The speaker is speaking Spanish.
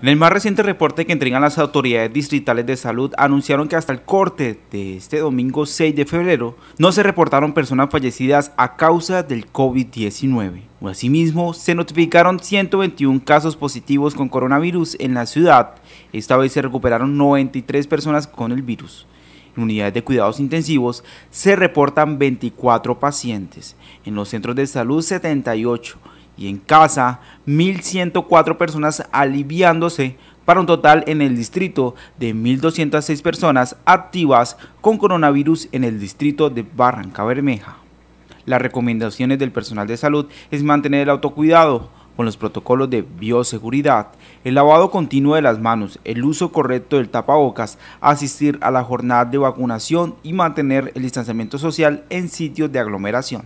En el más reciente reporte que entregan las autoridades distritales de salud, anunciaron que hasta el corte de este domingo 6 de febrero no se reportaron personas fallecidas a causa del COVID-19. Asimismo, se notificaron 121 casos positivos con coronavirus en la ciudad. Esta vez se recuperaron 93 personas con el virus. En unidades de cuidados intensivos se reportan 24 pacientes. En los centros de salud 78 y en casa 1.104 personas aliviándose para un total en el distrito de 1.206 personas activas con coronavirus en el distrito de Barranca Bermeja. Las recomendaciones del personal de salud es mantener el autocuidado con los protocolos de bioseguridad, el lavado continuo de las manos, el uso correcto del tapabocas, asistir a la jornada de vacunación y mantener el distanciamiento social en sitios de aglomeración.